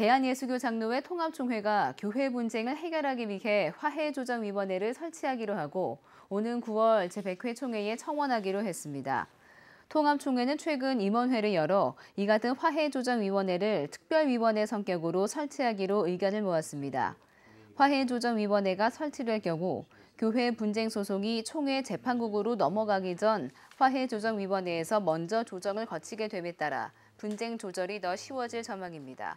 대한예수교 장로회 통합총회가 교회 분쟁을 해결하기 위해 화해조정위원회를 설치하기로 하고 오는 9월 제100회 총회에 청원하기로 했습니다. 통합총회는 최근 임원회를 열어 이 같은 화해조정위원회를 특별위원회 성격으로 설치하기로 의견을 모았습니다. 화해조정위원회가 설치될 경우 교회 분쟁 소송이 총회 재판국으로 넘어가기 전 화해조정위원회에서 먼저 조정을 거치게 됨에 따라 분쟁 조절이 더 쉬워질 전망입니다.